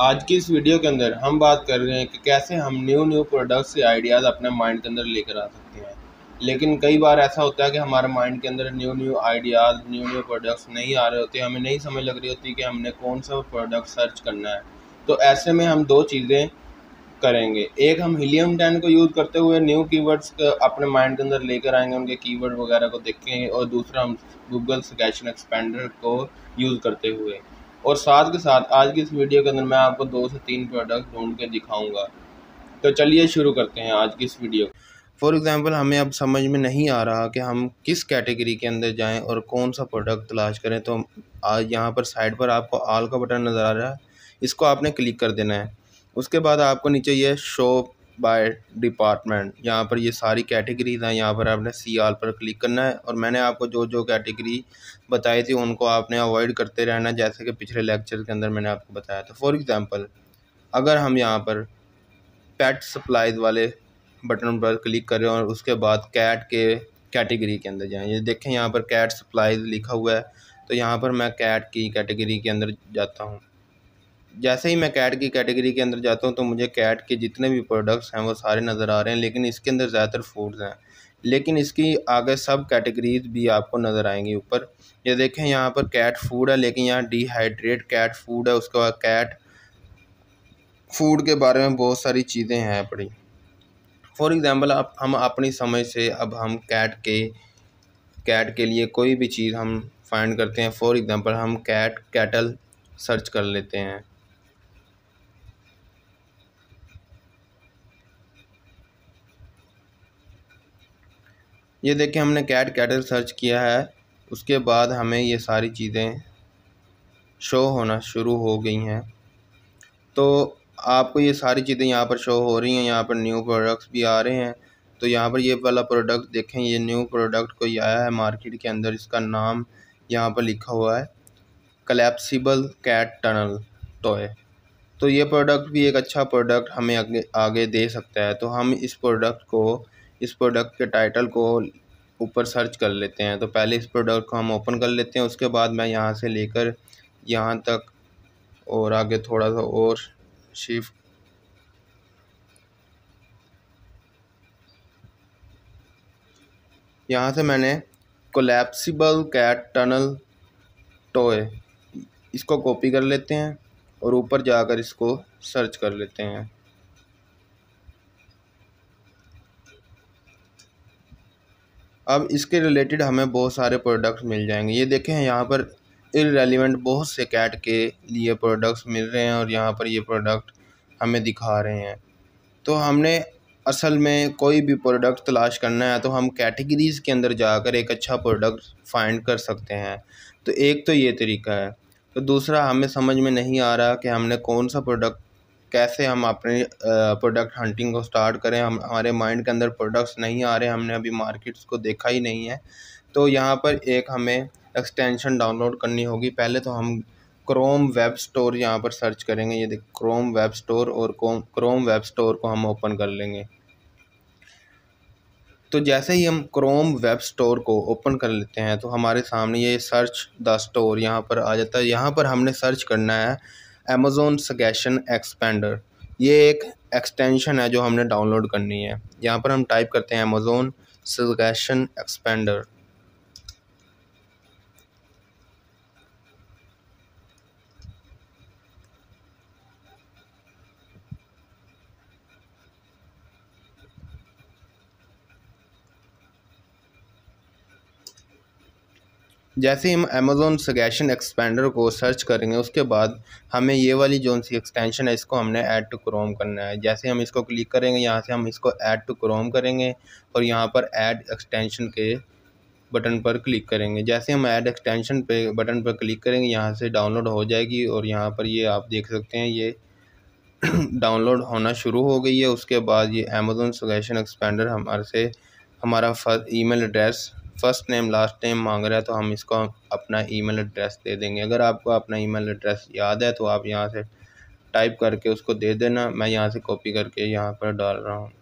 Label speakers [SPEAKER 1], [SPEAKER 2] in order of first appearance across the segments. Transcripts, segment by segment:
[SPEAKER 1] आज की इस वीडियो के अंदर हम बात कर रहे हैं कि कैसे हम न्यू न्यू प्रोडक्ट्स या आइडियाज़ अपने माइंड के अंदर लेकर आ सकते हैं लेकिन कई बार ऐसा होता है कि हमारे माइंड के अंदर new new ideas new new products नहीं आ रहे होते हमें नहीं समझ लग रही होती कि हमने कौन सा प्रोडक्ट सर्च करना है तो ऐसे में हम दो चीज़ें करेंगे एक हम हीलियम टेन को यूज़ करते हुए न्यू कीवर्ड्स अपने माइंड के अंदर लेकर आएंगे उनके कीवर्ड वगैरह को देखेंगे और दूसरा हम गूगल स्कैच एक्सपेंडर को यूज़ करते हुए और साथ के साथ आज की इस वीडियो के अंदर मैं आपको दो से तीन प्रोडक्ट ढूंढ के दिखाऊंगा तो चलिए शुरू करते हैं आज की इस वीडियो फॉर एग्ज़ाम्पल हमें अब समझ में नहीं आ रहा कि हम किस कैटेगरी के अंदर जाएं और कौन सा प्रोडक्ट तलाश करें तो आज यहाँ पर साइड पर आपको आल का बटन नज़र आ रहा है इसको आपने क्लिक कर देना है उसके बाद आपको नीचे यह शॉप बाय डिपार्टमेंट यहाँ पर ये सारी कैटेगरीज हैं यहाँ पर आपने सी आल पर क्लिक करना है और मैंने आपको जो जो कैटेगरी बताई थी उनको आपने अवॉइड करते रहना जैसे कि पिछले लेक्चर के अंदर मैंने आपको बताया था फॉर एग्ज़ाम्पल अगर हम यहाँ पर पेट सप्लाइज वाले बटन पर क्लिक करें और उसके बाद कैट के कैटेगरी के अंदर जाएँ ये देखें यहाँ पर कैट सप्लाइज लिखा हुआ है तो यहाँ पर मैं कैट की कैटेगरी के अंदर जाता हूँ जैसे ही मैं कैट की कैटेगरी के अंदर जाता हूँ तो मुझे कैट के जितने भी प्रोडक्ट्स हैं वो सारे नज़र आ रहे हैं लेकिन इसके अंदर ज़्यादातर फूड्स हैं लेकिन इसकी आगे सब कैटेगरीज भी आपको नज़र आएंगी ऊपर ये देखें यहाँ पर कैट फूड है लेकिन यहाँ डिहाइड्रेट कैट फूड है उसके बाद कैट फूड के बारे में बहुत सारी चीज़ें हैं पड़ी फॉर एग्ज़ाम्पल आप हम अपनी समझ से अब हम कैट के कैट के लिए कोई भी चीज़ हम फाइंड करते हैं फॉर एग्ज़ाम्पल हम कैट कैटल सर्च कर लेते हैं ये देखें हमने कैट कैटल सर्च किया है उसके बाद हमें ये सारी चीज़ें शो होना शुरू हो गई हैं तो आपको ये सारी चीज़ें यहाँ पर शो हो रही हैं यहाँ पर न्यू प्रोडक्ट्स भी आ रहे हैं तो यहाँ पर ये वाला प्रोडक्ट देखें ये न्यू प्रोडक्ट कोई आया है मार्केट के अंदर इसका नाम यहाँ पर लिखा हुआ है कलेप्सिबल कैट टनल टॉय तो ये प्रोडक्ट भी एक अच्छा प्रोडक्ट हमें आगे आगे दे सकता है तो हम इस प्रोडक्ट को इस प्रोडक्ट के टाइटल को ऊपर सर्च कर लेते हैं तो पहले इस प्रोडक्ट को हम ओपन कर लेते हैं उसके बाद मैं यहाँ से लेकर यहाँ तक और आगे थोड़ा सा और शिफ्ट यहाँ से मैंने कोलेप्सिबल कैट टनल टॉय इसको कॉपी कर लेते हैं और ऊपर जाकर इसको सर्च कर लेते हैं अब इसके रिलेटेड हमें बहुत सारे प्रोडक्ट्स मिल जाएंगे ये देखें यहाँ पर इरेलीवेंट बहुत से कैट के लिए प्रोडक्ट्स मिल रहे हैं और यहाँ पर ये प्रोडक्ट हमें दिखा रहे हैं तो हमने असल में कोई भी प्रोडक्ट तलाश करना है तो हम कैटेगरीज़ के अंदर जाकर एक अच्छा प्रोडक्ट फाइंड कर सकते हैं तो एक तो ये तरीका है तो दूसरा हमें समझ में नहीं आ रहा कि हमने कौन सा प्रोडक्ट कैसे हम अपने प्रोडक्ट हंटिंग को स्टार्ट करें हम हमारे माइंड के अंदर प्रोडक्ट्स नहीं आ रहे हमने अभी मार्केट्स को देखा ही नहीं है तो यहाँ पर एक हमें एक्सटेंशन डाउनलोड करनी होगी पहले तो हम क्रोम वेब स्टोर यहाँ पर सर्च करेंगे ये देख क्रोम वेब स्टोर और क्रोम वेब स्टोर को हम ओपन कर लेंगे तो जैसे ही हम क्रोम वेब स्टोर को ओपन कर लेते हैं तो हमारे सामने ये सर्च द स्टोर यहाँ पर आ जाता है यहाँ पर हमने सर्च करना है अमेज़ोन सगेशन एक्सपेंडर ये एक एक्सटेंशन है जो हमने डाउनलोड करनी है यहाँ पर हम टाइप करते हैं अमेज़ोन सगेशन एक्सपेंडर जैसे हम अमेज़ोन सगेशन एक्सपेंडर को सर्च करेंगे उसके बाद हमें ये वाली जो सी एक्सटेंशन है इसको हमने ऐड टू क्रोम करना है जैसे हम इसको क्लिक करेंगे यहाँ से हम इसको ऐड टू क्रोम करेंगे और यहाँ पर ऐड एक्सटेंशन के बटन पर क्लिक करेंगे जैसे हम ऐड एक्सटेंशन पे बटन पर क्लिक करेंगे यहाँ से डाउनलोड हो जाएगी और यहाँ पर ये आप देख सकते हैं ये डाउनलोड होना शुरू हो गई है उसके बाद ये अमेज़ोन सगेशन एक्सपेंडर हमारे से हमारा email address first name last name मांग रहा है तो हम इसको अपना ईमेल एड्रेस दे देंगे अगर आपको अपना ईमेल एड्रेस याद है तो आप यहाँ से टाइप करके उसको दे देना मैं यहाँ से कॉपी करके यहाँ पर डाल रहा हूँ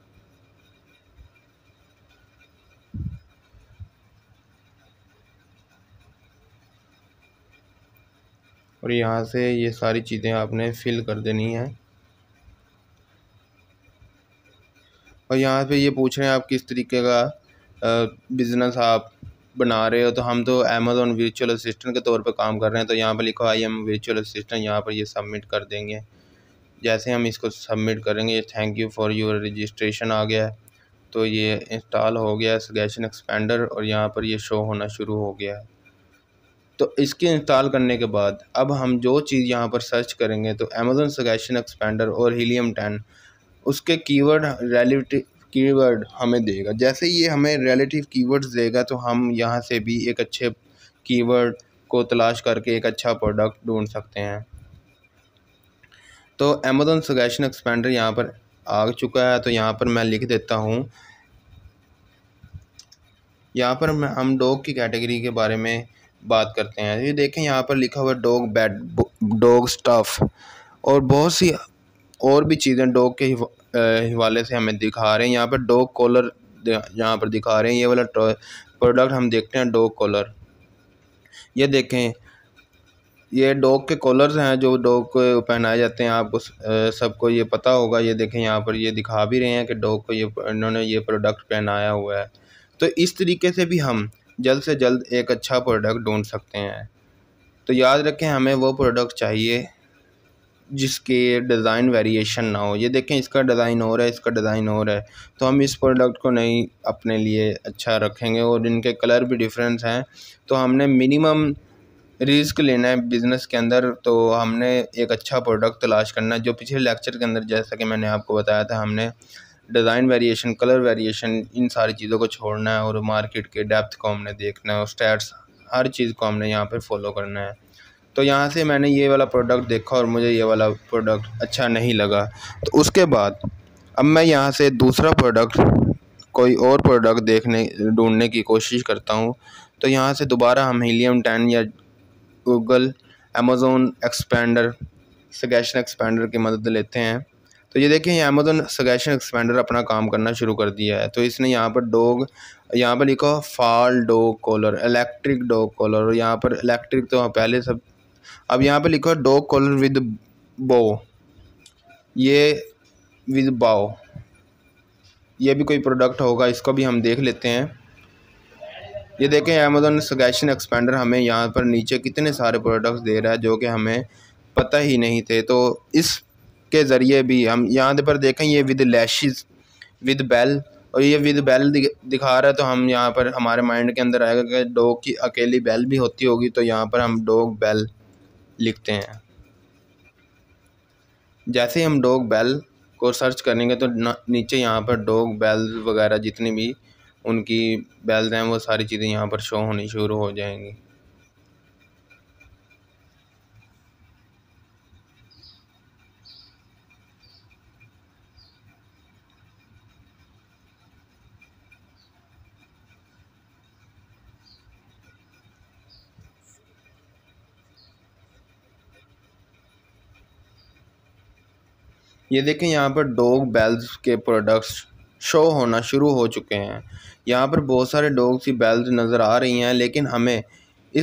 [SPEAKER 1] और यहाँ से ये सारी चीज़ें आपने फिल कर देनी है और यहाँ पे ये पूछ रहे हैं आप किस तरीके का बिज़नेस आप बना रहे हो तो हम तो अमेज़ोन वर्चुअल असिस्टेंट के तौर पर काम कर रहे हैं तो यहाँ पर लिखो आई एम वर्चुअल असिस्टेंट यहाँ पर ये सबमिट कर देंगे जैसे हम इसको सबमिट करेंगे thank you for your registration आ गया है तो ये इंस्टॉल हो गया है सगेशन एक्सपेंडर और यहाँ पर ये शो होना शुरू हो गया है तो इसके इंस्टॉल करने के बाद अब हम जो चीज़ यहाँ पर सर्च करेंगे तो अमेज़ोन सगेशन एक्सपेंडर और हीलियम टेन उसके कीवर्ड रेलिटी कीवर्ड हमें देगा जैसे ये हमें रिलेटिव कीवर्ड्स देगा तो हम यहाँ से भी एक अच्छे कीवर्ड को तलाश करके एक अच्छा प्रोडक्ट ढूंढ सकते हैं तो अमेजोन सजेशन एक्सपेंडर यहाँ पर आ चुका है तो यहाँ पर मैं लिख देता हूँ यहाँ पर हम डॉग की कैटेगरी के बारे में बात करते हैं ये देखें यहाँ पर लिखा हुआ डॉग बेड डॉग स्टफ़ और बहुत सी और भी चीज़ें डॉग के हवाले से हमें दिखा रहे हैं यहाँ पर डॉग कॉलर यहाँ पर दिखा रहे हैं ये वाला प्रोडक्ट हम देखते हैं डॉग कॉलर ये देखें ये डॉग के कॉलर्स हैं जो डॉग को पहनाए जाते हैं आपको सबको ये पता होगा ये देखें यहाँ पर ये दिखा भी रहे हैं कि डॉग को ये इन्होंने ये प्रोडक्ट पहनाया हुआ है तो इस तरीके से भी हम जल्द से जल्द एक अच्छा प्रोडक्ट ढूंढ सकते हैं तो याद रखें हमें वो प्रोडक्ट चाहिए जिसके डिज़ाइन वेरिएशन ना हो ये देखें इसका डिज़ाइन और है इसका डिज़ाइन और है तो हम इस प्रोडक्ट को नहीं अपने लिए अच्छा रखेंगे और इनके कलर भी डिफरेंस हैं तो हमने मिनिमम रिस्क लेना है बिज़नेस के अंदर तो हमने एक अच्छा प्रोडक्ट तलाश करना है जो पिछले लेक्चर के अंदर जैसा कि मैंने आपको बताया था हमने डिज़ाइन वेरिएशन कलर वेरिएशन इन सारी चीज़ों को छोड़ना है और मार्केट के डेप्थ को हमने देखना है और स्टैट्स हर चीज़ को हमने यहाँ पर फॉलो करना है तो यहाँ से मैंने ये वाला प्रोडक्ट देखा और मुझे ये वाला प्रोडक्ट अच्छा नहीं लगा तो उसके बाद अब मैं यहाँ से दूसरा प्रोडक्ट कोई और प्रोडक्ट देखने ढूंढने की कोशिश करता हूँ तो यहाँ से दोबारा हम हीलियम टेन या Google Amazon expander suggestion expander की मदद लेते हैं तो ये देखें अमेज़ोन सगैशन एक्सपेंडर अपना काम करना शुरू कर दिया है तो इसने यहाँ पर डोग यहाँ पर लिखा फाल dog collar electric dog collar और यहाँ पर इलेक्ट्रिक तो पहले सब अब यहाँ पे लिखो डॉग कॉलर विद बो ये विद बाओ ये भी कोई प्रोडक्ट होगा इसको भी हम देख लेते हैं ये देखें अमेजोन सगैशन एक्सपेंडर हमें यहाँ पर नीचे कितने सारे प्रोडक्ट्स दे रहा है जो कि हमें पता ही नहीं थे तो इस के ज़रिए भी हम यहाँ पर देखें ये विद लैशेस विद बेल और ये विद बेल दिखा रहा है तो हम यहाँ पर हमारे माइंड के अंदर आएगा कि डॉग की अकेली बेल भी होती होगी तो यहाँ पर हम डॉग बेल लिखते हैं जैसे हम डॉग बैल को सर्च करेंगे तो नीचे यहाँ पर डॉग बैल वगैरह जितनी भी उनकी बेल्स हैं वो सारी चीज़ें यहाँ पर शो होनी शुरू हो जाएंगी ये देखें यहाँ पर डॉग बेल्स के प्रोडक्ट्स शो होना शुरू हो चुके हैं यहाँ पर बहुत सारे डॉग सी बेल्स नज़र आ रही हैं लेकिन हमें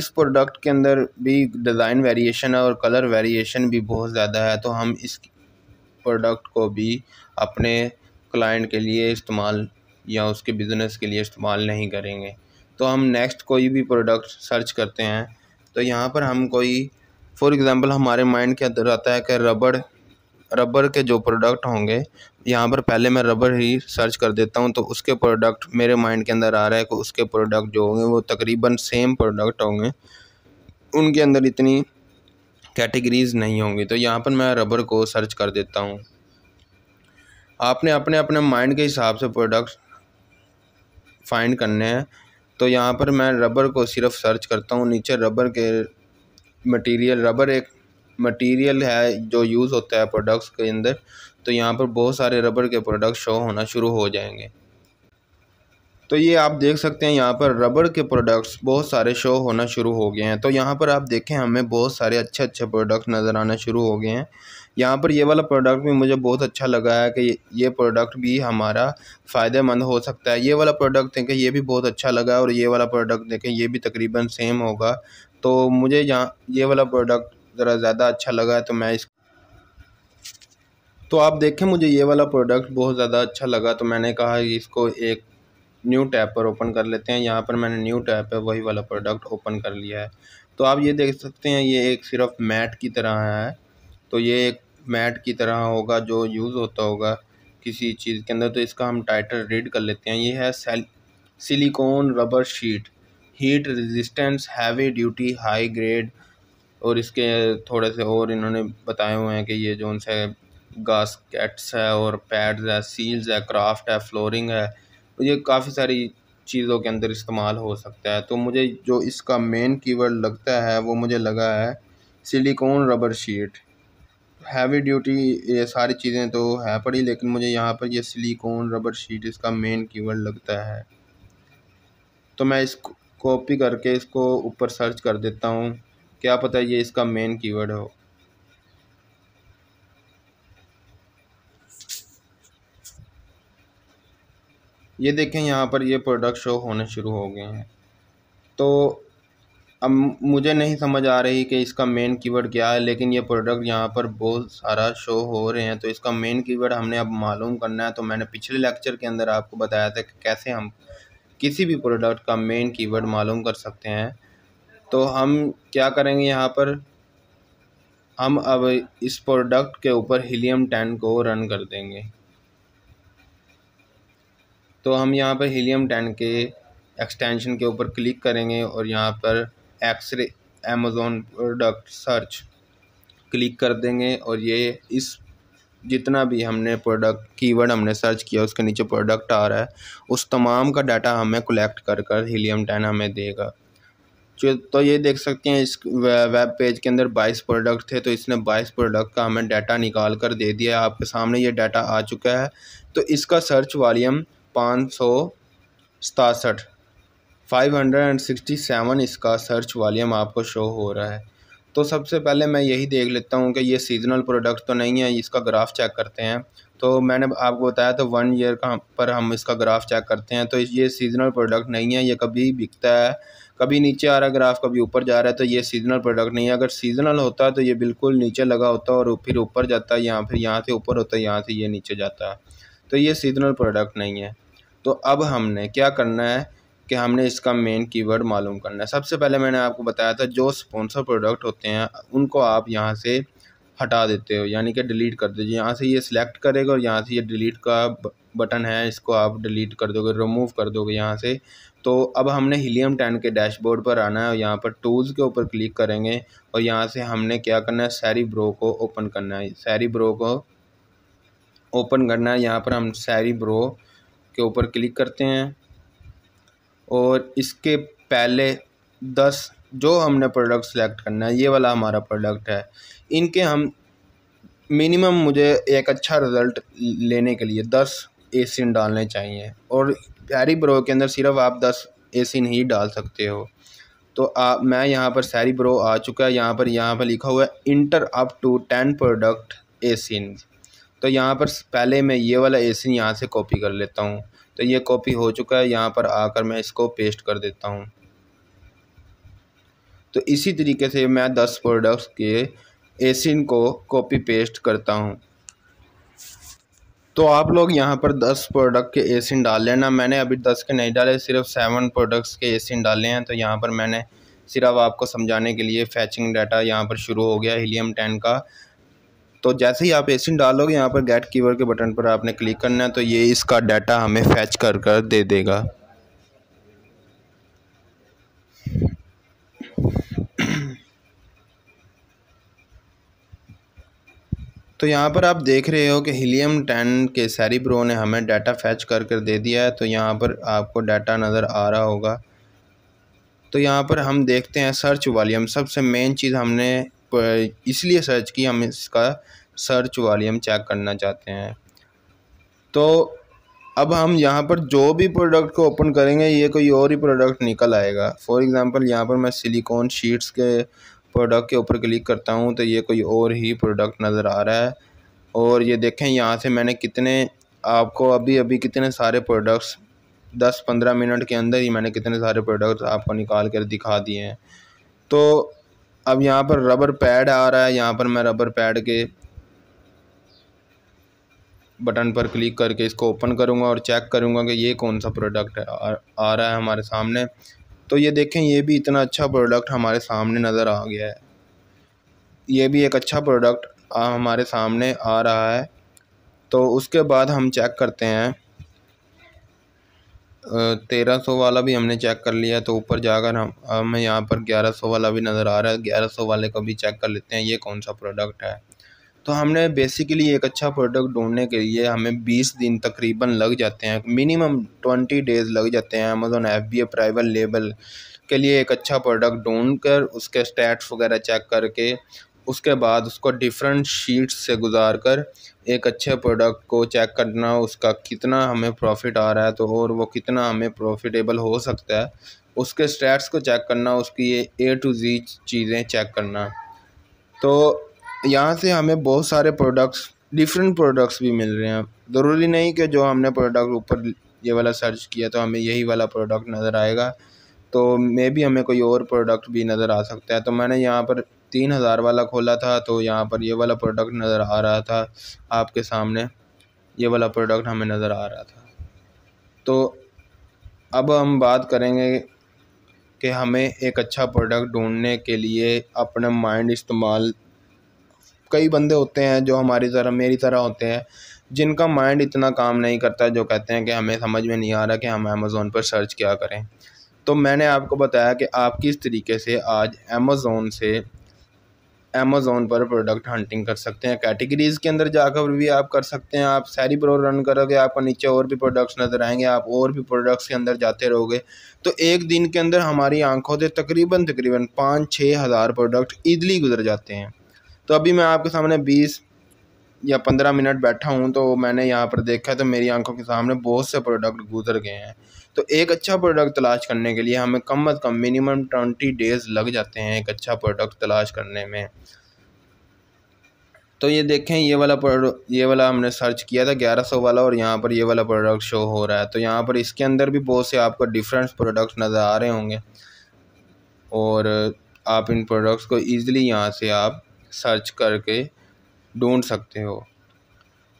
[SPEAKER 1] इस प्रोडक्ट के अंदर भी डिज़ाइन वेरिएशन है और कलर वेरिएशन भी बहुत ज़्यादा है तो हम इस प्रोडक्ट को भी अपने क्लाइंट के लिए इस्तेमाल या उसके बिज़नेस के लिए इस्तेमाल नहीं करेंगे तो हम नेक्स्ट कोई भी प्रोडक्ट सर्च करते हैं तो यहाँ पर हम कोई फॉर एग्ज़ाम्पल हमारे माइंड के अंदर आता है कि रबड़ रबर के जो प्रोडक्ट होंगे यहाँ पर पहले मैं रबर ही सर्च कर देता हूँ तो उसके प्रोडक्ट मेरे माइंड के अंदर आ रहा है कि उसके प्रोडक्ट जो होंगे वो तकरीबन सेम प्रोडक्ट होंगे उनके अंदर इतनी कैटेगरीज़ नहीं होंगी तो यहाँ पर मैं रबर को सर्च कर देता हूँ आपने अपने अपने माइंड के हिसाब से प्रोडक्ट फाइंड करने हैं तो यहाँ पर मैं रबर को सिर्फ सर्च करता हूँ नीचे रबर के मटेरियल रबर एक मटेरियल है जो यूज़ होता है प्रोडक्ट्स के अंदर तो यहाँ पर बहुत सारे रबर के प्रोडक्ट शो होना शुरू हो जाएंगे तो ये आप देख सकते हैं यहाँ पर रबर के प्रोडक्ट्स बहुत सारे शो होना शुरू हो गए हैं तो यहाँ पर आप देखें हमें बहुत सारे अच्छे अच्छे प्रोडक्ट नज़र आना शुरू हो गए हैं यहाँ पर ये वाला प्रोडक्ट भी मुझे बहुत अच्छा लगा है कि ये प्रोडक्ट भी हमारा फ़ायदेमंद हो सकता है ये वाला प्रोडक्ट देखें ये भी बहुत अच्छा लगा और ये वाला प्रोडक्ट देखें ये भी तकरीबन सेम होगा तो मुझे यहाँ ये वाला प्रोडक्ट ज़रा ज़्यादा अच्छा लगा है तो मैं इस तो आप देखें मुझे ये वाला प्रोडक्ट बहुत ज़्यादा अच्छा लगा तो मैंने कहा इसको एक न्यू टैब पर ओपन कर लेते हैं यहाँ पर मैंने न्यू टैब पर वही वाला प्रोडक्ट ओपन कर लिया है तो आप ये देख सकते हैं ये एक सिर्फ मैट की तरह है तो ये एक मैट की तरह होगा जो यूज़ होता होगा किसी चीज़ के अंदर तो इसका हम टाइटल रीड कर लेते हैं ये है सेल silicone rubber sheet heat resistance heavy duty high grade और इसके थोड़े से और इन्होंने बताए हुए हैं कि ये जो उनसे गास्केट्स है और पैड्स है सील्स है क्राफ्ट है फ्लोरिंग है ये काफ़ी सारी चीज़ों के अंदर इस्तेमाल हो सकता है तो मुझे जो इसका मेन कीवर्ड लगता है वो मुझे लगा है silicone rubber sheet heavy duty ये सारी चीज़ें तो है पड़ी लेकिन मुझे यहाँ पर ये सिलिकॉन रबर शीट इसका मेन कीवर्ड लगता है तो मैं इसको कॉपी करके इसको ऊपर सर्च कर देता हूँ क्या पता ये इसका मेन कीवर्ड हो ये देखें यहाँ पर ये प्रोडक्ट शो होने शुरू हो गए हैं तो अब मुझे नहीं समझ आ रही कि इसका मेन कीवर्ड क्या है लेकिन ये प्रोडक्ट यहाँ पर बहुत सारा शो हो रहे हैं तो इसका मेन कीवर्ड हमने अब मालूम करना है तो मैंने पिछले लेक्चर के अंदर आपको बताया था कि कैसे हम किसी भी प्रोडक्ट का मेन कीवर्ड मालूम कर सकते हैं तो हम क्या करेंगे यहाँ पर हम अब इस प्रोडक्ट के ऊपर हीलियम टेन को रन कर देंगे तो हम यहाँ पर हीलियम टेन के एक्सटेंशन के ऊपर क्लिक करेंगे और यहाँ पर x ray Amazon product search click कर देंगे और ये इस जितना भी हमने प्रोडक्ट कीवर्ड हमने सर्च किया उसके नीचे प्रोडक्ट आ रहा है उस तमाम का डाटा हमें कलेक्ट कर कर हीलियम टेन हमें देगा तो ये देख सकते हैं इस वेब पेज के अंदर 22 प्रोडक्ट थे तो इसने 22 प्रोडक्ट का हमें डाटा निकाल कर दे दिया आपके सामने ये डाटा आ चुका है तो इसका सर्च वॉल्यूम पाँच सौ सतासठ five hundred and sixty seven इसका सर्च वॉल्यूम आपको शो हो रहा है तो सबसे पहले मैं यही देख लेता हूँ कि ये सीजनल प्रोडक्ट तो नहीं है इसका ग्राफ चेक करते हैं तो मैंने आपको बताया तो वन ईयर का पर हम इसका ग्राफ चेक करते हैं तो ये सीजनल प्रोडक्ट नहीं है ये कभी बिकता है कभी नीचे आ रहा ग्राफ कभी ऊपर जा रहा है तो ये सीजनल प्रोडक्ट नहीं है अगर सीजनल होता तो ये बिल्कुल नीचे लगा होता और फिर ऊपर जाता यहाँ फिर यहाँ से ऊपर होता यहाँ से ये नीचे जाता तो ये सीजनल प्रोडक्ट नहीं है तो अब हमने क्या करना है कि हमने इसका मेन कीवर्ड मालूम करना है सबसे पहले मैंने आपको बताया था जो स्पॉन्सर प्रोडक्ट होते हैं उनको आप यहाँ से हटा देते हो यानी कि डिलीट कर दीजिए यहाँ से ये सिलेक्ट करेगा और यहाँ से ये डिलीट का बटन है इसको आप डिलीट कर दोगे रिमूव कर दोगे यहाँ से तो अब हमने हीलियम टेन के डैशबोर्ड पर आना है और यहाँ पर टूल्स के ऊपर क्लिक करेंगे और यहाँ से हमने क्या करना है सैरी ब्रो को ओपन करना है सैरी ब्रो को ओपन करना है यहाँ पर हम सैरी ब्रो के ऊपर क्लिक करते हैं और इसके पहले दस जो हमने प्रोडक्ट सेलेक्ट करना है ये वाला हमारा प्रोडक्ट है इनके हम मिनिमम मुझे एक अच्छा रिज़ल्ट लेने के लिए दस ए डालने चाहिए और सैरी ब्रो के अंदर सिर्फ आप दस ए सिन ही डाल सकते हो तो आ, मैं यहाँ पर सैरी ब्रो आ चुका है यहाँ पर यहाँ पर लिखा हुआ है enter up to ten product ए तो यहाँ पर पहले मैं ये वाला ए सी यहाँ से कॉपी कर लेता हूँ तो ये कॉपी हो चुका है यहाँ पर आकर मैं इसको पेस्ट कर देता हूँ तो इसी तरीके से मैं दस प्रोडक्ट्स के एसिन को कॉपी पेस्ट करता हूँ तो आप लोग यहाँ पर 10 प्रोडक्ट के एसिन डाल लेना मैंने अभी 10 के नहीं डाले सिर्फ सेवन प्रोडक्ट्स के एसिन डाले हैं तो यहाँ पर मैंने सिर्फ आपको समझाने के लिए फैचिंग डाटा यहाँ पर शुरू हो गया हीलियम टेन का तो जैसे ही आप एसिन डालोगे यहाँ पर गेट कीवर के बटन पर आपने क्लिक करना है तो ये इसका डाटा हमें फैच कर कर दे देगा तो यहाँ पर आप देख रहे हो कि हीलियम टेन के ब्रो ने हमें डाटा फैच कर कर दे दिया है तो यहाँ पर आपको डाटा नज़र आ रहा होगा तो यहाँ पर हम देखते हैं सर्च वॉल्यूम सबसे मेन चीज़ हमने इसलिए सर्च की हम इसका सर्च वॉल्यूम चेक करना चाहते हैं तो अब हम यहाँ पर जो भी प्रोडक्ट को ओपन करेंगे ये कोई और ही प्रोडक्ट निकल आएगा फॉर एग्ज़ाम्पल यहाँ पर मैं सिलिकॉन शीट्स के प्रोडक्ट के ऊपर क्लिक करता हूँ तो ये कोई और ही प्रोडक्ट नज़र आ रहा है और ये देखें यहाँ से मैंने कितने आपको अभी अभी कितने सारे प्रोडक्ट्स दस पंद्रह मिनट के अंदर ही मैंने कितने सारे प्रोडक्ट्स आपको निकाल कर दिखा दिए हैं तो अब यहाँ पर रबर पैड आ रहा है यहाँ पर मैं रबर पैड के बटन पर क्लिक करके इसको ओपन करूँगा और चेक करूँगा कि ये कौन सा प्रोडक्ट आ, आ रहा है हमारे सामने तो ये देखें ये भी इतना अच्छा प्रोडक्ट हमारे सामने नज़र आ गया है ये भी एक अच्छा प्रोडक्ट हमारे सामने आ रहा है तो उसके बाद हम चेक करते हैं तेरह सौ वाला भी हमने चेक कर लिया तो ऊपर जाकर हम हमें यहाँ पर ग्यारह सौ वाला भी नज़र आ रहा है ग्यारह सौ वाले को भी चेक कर लेते हैं ये कौन सा प्रोडक्ट है तो हमने बेसिकली एक अच्छा प्रोडक्ट ढूंढने के लिए हमें 20 दिन तकरीबन लग जाते हैं मिनिमम 20 डेज़ लग जाते हैं Amazon F B private label के लिए एक अच्छा प्रोडक्ट ढूंढ कर उसके स्टैट्स वगैरह चेक करके उसके बाद उसको डिफरेंट शीट्स से गुजार कर एक अच्छे प्रोडक्ट को चेक करना उसका कितना हमें प्रॉफिट आ रहा है तो और वो कितना हमें प्रॉफिटेबल हो सकता है उसके स्टैट्स को चेक करना उसकी ये ए टू जी चीज़ें चेक करना तो यहाँ से हमें बहुत सारे प्रोडक्ट्स डिफरेंट प्रोडक्ट्स भी मिल रहे हैं ज़रूरी नहीं कि जो हमने प्रोडक्ट ऊपर ये वाला सर्च किया तो हमें यही वाला प्रोडक्ट नज़र आएगा तो मे भी हमें कोई और प्रोडक्ट भी नज़र आ सकता है तो मैंने यहाँ पर तीन हज़ार वाला खोला था तो यहाँ पर ये वाला प्रोडक्ट नज़र आ रहा था आपके सामने ये वाला प्रोडक्ट हमें नज़र आ रहा था तो अब हम बात करेंगे कि हमें एक अच्छा प्रोडक्ट ढूंढने के लिए अपना माइंड इस्तेमाल कई बंदे होते हैं जो हमारी तरह मेरी तरह होते हैं जिनका माइंड इतना काम नहीं करता जो कहते हैं कि हमें समझ में नहीं आ रहा कि हम अमेज़ोन पर सर्च क्या करें तो मैंने आपको बताया कि आप किस तरीके से आज अमेज़ोन से अमेज़ोन पर प्रोडक्ट हंटिंग कर सकते हैं कैटेगरीज़ के अंदर जाकर भी आप कर सकते हैं आप सैरी प्रो रन करोगे आपको नीचे और भी प्रोडक्ट्स नज़र आएंगे आप और भी प्रोडक्ट्स के अंदर जाते रहोगे तो एक दिन के अंदर हमारी आंखों से तकरीबन तकरीबन पाँच छः हज़ार प्रोडक्ट ईजली गुजर जाते हैं तो अभी मैं आपके सामने बीस या पंद्रह मिनट बैठा हूँ तो मैंने यहाँ पर देखा है तो मेरी आंखों के सामने बहुत से प्रोडक्ट गुजर गए हैं तो एक अच्छा प्रोडक्ट तलाश करने के लिए हमें कम अज़ कम मिनिमम ट्वेंटी डेज़ लग जाते हैं एक अच्छा प्रोडक्ट तलाश करने में तो ये देखें ये वाला प्रोडक्ट ये वाला हमने सर्च किया था ग्यारह सौ वाला और यहाँ पर ये वाला प्रोडक्ट शो हो रहा है तो यहाँ पर इसके अंदर भी बहुत से आपको डिफरेंट प्रोडक्ट्स नज़र आ रहे होंगे और आप इन प्रोडक्ट्स को ईज़िली यहाँ से आप सर्च करके ढूंढ सकते हो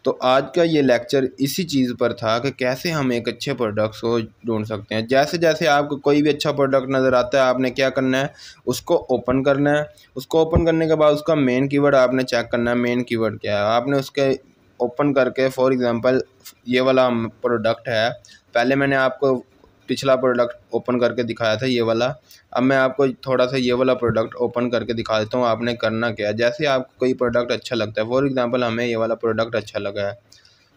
[SPEAKER 1] तो आज का ये लेक्चर इसी चीज़ पर था कि कैसे हम एक अच्छे प्रोडक्ट्स को ढूंढ सकते हैं जैसे जैसे आपको कोई भी अच्छा प्रोडक्ट नज़र आता है आपने क्या करना है उसको ओपन करना है उसको ओपन करने के बाद उसका मेन कीवर्ड आपने चेक करना है मेन कीवर्ड क्या है आपने उसके ओपन करके फॉर एग्ज़ाम्पल ये वाला प्रोडक्ट है पहले मैंने आपको पिछला प्रोडक्ट ओपन करके दिखाया था ये वाला अब मैं आपको थोड़ा सा ये वाला प्रोडक्ट ओपन करके दिखा देता हूँ आपने करना क्या है जैसे आपको कोई प्रोडक्ट अच्छा लगता है फॉर एग्ज़ाम्पल हमें ये वाला प्रोडक्ट अच्छा लगा है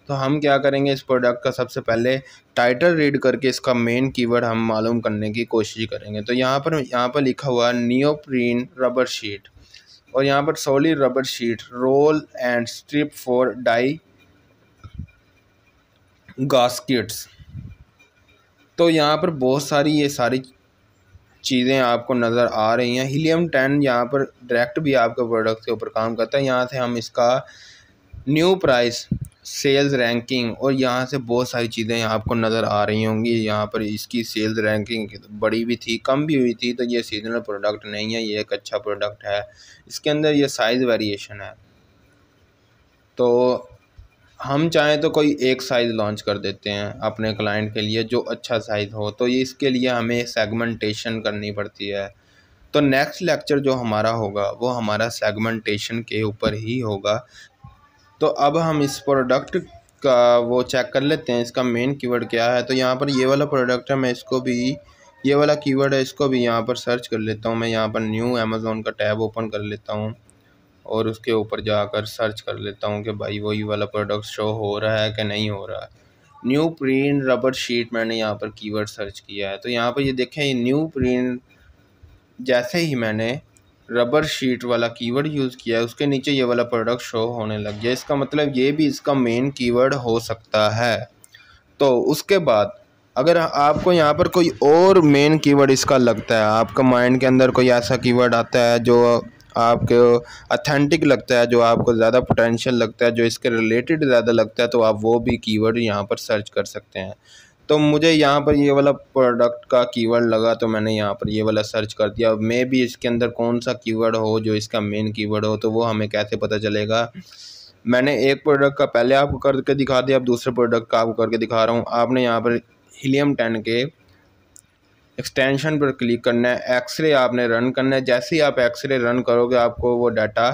[SPEAKER 1] तो हम क्या करेंगे इस प्रोडक्ट का सबसे पहले टाइटल रीड करके इसका मेन कीवर्ड हम मालूम करने की कोशिश करेंगे तो यहाँ पर यहाँ पर लिखा हुआ नियोप्रीन रबर शीट और यहाँ पर सोली rubber sheet roll and strip for die gaskets तो यहाँ पर बहुत सारी ये सारी चीज़ें आपको नज़र आ रही हैं हीलियम टेन यहाँ पर डायरेक्ट भी आपके प्रोडक्ट के ऊपर काम करता है यहाँ से हम इसका न्यू प्राइस सेल्स रैंकिंग और यहाँ से बहुत सारी चीज़ें आपको नज़र आ रही होंगी यहाँ पर इसकी सेल्स रैंकिंग बड़ी भी थी कम भी हुई थी तो ये सीजनल प्रोडक्ट नहीं है ये एक अच्छा प्रोडक्ट है इसके अंदर ये साइज़ वेरिएशन है तो हम चाहें तो कोई एक साइज़ लॉन्च कर देते हैं अपने क्लाइंट के लिए जो अच्छा साइज़ हो तो ये इसके लिए हमें सेगमेंटेशन करनी पड़ती है तो नेक्स्ट लेक्चर जो हमारा होगा वो हमारा सेगमेंटेशन के ऊपर ही होगा तो अब हम इस प्रोडक्ट का वो चेक कर लेते हैं इसका मेन कीवर्ड क्या है तो यहाँ पर ये वाला प्रोडक्ट है मैं इसको भी ये वाला कीवर्ड है इसको भी यहाँ पर सर्च कर लेता हूँ मैं यहाँ पर न्यू अमेज़ोन का टैब ओपन कर लेता हूँ और उसके ऊपर जाकर सर्च कर लेता हूँ कि भाई वही वाला प्रोडक्ट शो हो रहा है कि नहीं हो रहा है न्यू प्रिंट रबर शीट मैंने यहाँ पर कीवर्ड सर्च किया है तो यहाँ पर ये देखें न्यू प्रिंट जैसे ही मैंने रबर शीट वाला कीवर्ड यूज़ किया है उसके नीचे ये वाला प्रोडक्ट शो होने लग गया इसका मतलब ये भी इसका मेन कीवर्ड हो सकता है तो उसके बाद अगर आपको यहाँ पर कोई और मेन कीवर्ड इसका लगता है आपका माइंड के अंदर कोई ऐसा कीवर्ड आता है जो आपके अथेंटिक लगता है जो आपको ज़्यादा पोटेंशियल लगता है जो इसके रिलेटेड ज़्यादा लगता है तो आप वो भी कीवर्ड यहाँ पर सर्च कर सकते हैं तो मुझे यहाँ पर ये वाला प्रोडक्ट का कीवर्ड लगा तो मैंने यहाँ पर ये वाला सर्च कर दिया मे भी इसके अंदर कौन सा कीवर्ड हो जो इसका मेन कीवर्ड हो तो वो हमें कैसे पता चलेगा मैंने एक प्रोडक्ट का पहले आपको करके दिखा दिया अब दूसरे प्रोडक्ट का आपको करके दिखा रहा हूँ आपने यहाँ पर हीलियम टेन के एक्सटेंशन पर क्लिक करना है एक्सरे आपने रन करना है जैसे ही आप एक्सरे रन करोगे आपको वो डाटा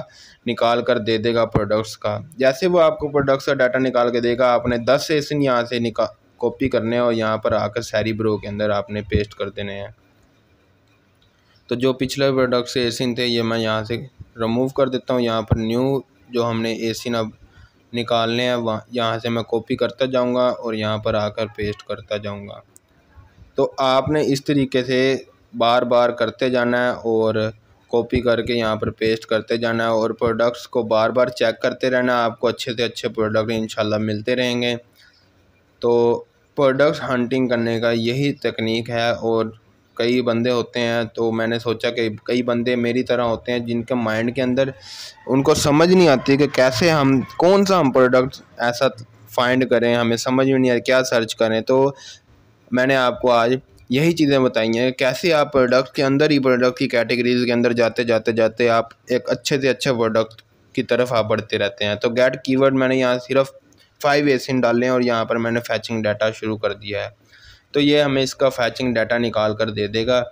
[SPEAKER 1] निकाल कर दे देगा प्रोडक्ट्स का जैसे वो आपको प्रोडक्ट्स का डाटा निकाल के देगा आपने दस सेशन यहाँ से निकाल कॉपी करने हैं और यहाँ पर आकर सैरी ब्रो के अंदर आपने पेस्ट कर देने हैं तो जो पिछले प्रोडक्ट्स एसिन थे ये मैं यहाँ से रिमूव कर देता हूँ यहाँ पर न्यू जो हमने एसिन अब निकालने हैं वहाँ यहाँ से मैं कॉपी करता जाऊँगा और यहाँ पर आकर पेस्ट करता जाऊँगा तो आपने इस तरीके से बार बार करते जाना है और कॉपी करके यहाँ पर पेस्ट करते जाना है और प्रोडक्ट्स को बार बार चेक करते रहना आपको अच्छे से अच्छे प्रोडक्ट इन मिलते रहेंगे तो प्रोडक्ट्स हंटिंग करने का यही तकनीक है और कई बंदे होते हैं तो मैंने सोचा कि कई बंदे मेरी तरह होते हैं जिनके माइंड के अंदर उनको समझ नहीं आती कि कैसे हम कौन सा हम प्रोडक्ट ऐसा फाइंड करें हमें समझ में नहीं आ क्या सर्च करें तो मैंने आपको आज यही चीज़ें बताई हैं कैसे आप प्रोडक्ट के अंदर ही प्रोडक्ट की कैटेगरीज़ के अंदर जाते जाते जाते आप एक अच्छे से अच्छे प्रोडक्ट की तरफ आप बढ़ते रहते हैं तो गेट कीवर्ड मैंने यहाँ सिर्फ फाइव एसिन डाले हैं और यहाँ पर मैंने फैचिंग डाटा शुरू कर दिया है तो ये हमें इसका फैचिंग डाटा निकाल कर दे देगा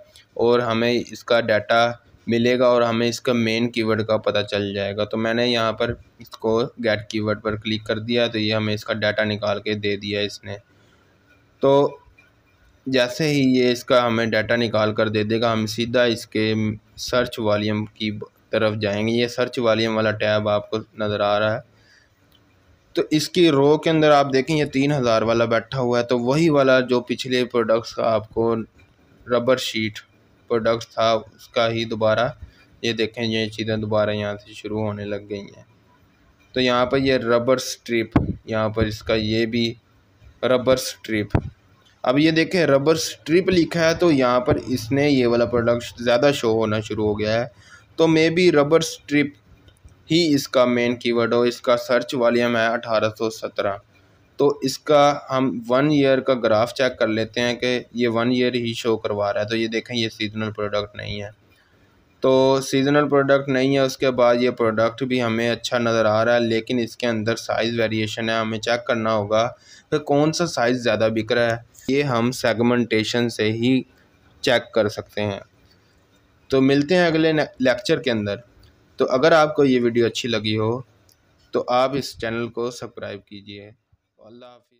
[SPEAKER 1] और हमें इसका डाटा मिलेगा और हमें इसका मेन कीवर्ड का पता चल जाएगा तो मैंने यहाँ पर इसको गेट कीवर्ड पर क्लिक कर दिया तो ये हमें इसका डाटा निकाल के दे दिया इसने तो जैसे ही ये इसका हमें डाटा निकाल कर दे देगा हम सीधा इसके सर्च वॉलीम की तरफ जाएंगे ये सर्च वॉलीम वाला टैब आपको नज़र आ रहा है तो इसकी रो के अंदर आप देखें ये तीन हज़ार वाला बैठा हुआ है तो वही वाला जो पिछले प्रोडक्ट्स का आपको रबर शीट प्रोडक्ट था उसका ही दोबारा ये देखें ये चीज़ें दोबारा यहाँ से शुरू होने लग गई हैं तो यहाँ पर ये रबर स्ट्रिप यहाँ पर इसका ये भी रबर स्ट्रिप अब ये देखें रबर स्ट्रिप लिखा है तो यहाँ पर इसने ये वाला प्रोडक्ट ज़्यादा शो होना शुरू हो गया है तो मे बी रबर स्ट्रिप ही इसका मेन कीवर्ड हो इसका सर्च वॉल्यूम है 1817 तो इसका हम वन ईयर का ग्राफ चेक कर लेते हैं कि ये वन ईयर ही शो करवा रहा है तो ये देखें ये सीजनल प्रोडक्ट नहीं है तो सीजनल प्रोडक्ट नहीं है उसके बाद ये प्रोडक्ट भी हमें अच्छा नज़र आ रहा है लेकिन इसके अंदर साइज़ वेरिएशन है हमें चेक करना होगा कि कौन सा साइज़ ज़्यादा बिक रहा है ये हम सेगमेंटेशन से ही चेक कर सकते हैं तो मिलते हैं अगले लेक्चर के अंदर तो अगर आपको ये वीडियो अच्छी लगी हो तो आप इस चैनल को सब्सक्राइब कीजिए अल्लाह हाफि